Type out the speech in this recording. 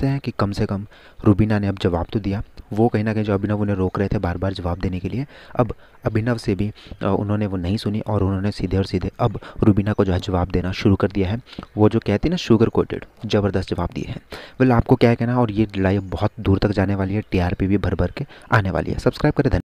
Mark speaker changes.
Speaker 1: सकते हैं कि कम से कम
Speaker 2: रूबीना ने अब जवाब तो दिया वो कहीं ना कहीं जो अभिनव उन्हें रोक रहे थे बार बार जवाब देने के लिए अब अभिनव से भी उन्होंने वो नहीं सुनी और उन्होंने सीधे और सीधे अब रूबीना को जो है जवाब देना शुरू कर दिया है वो जो कहते हैं ना शुगर कोटेड ज़बरदस्त जवाब दिए हैं वेल आपको क्या कहना और ये लड़ाई बहुत दूर तक जाने वाली है टी भी भर भर के आने वाली है सब्सक्राइब करें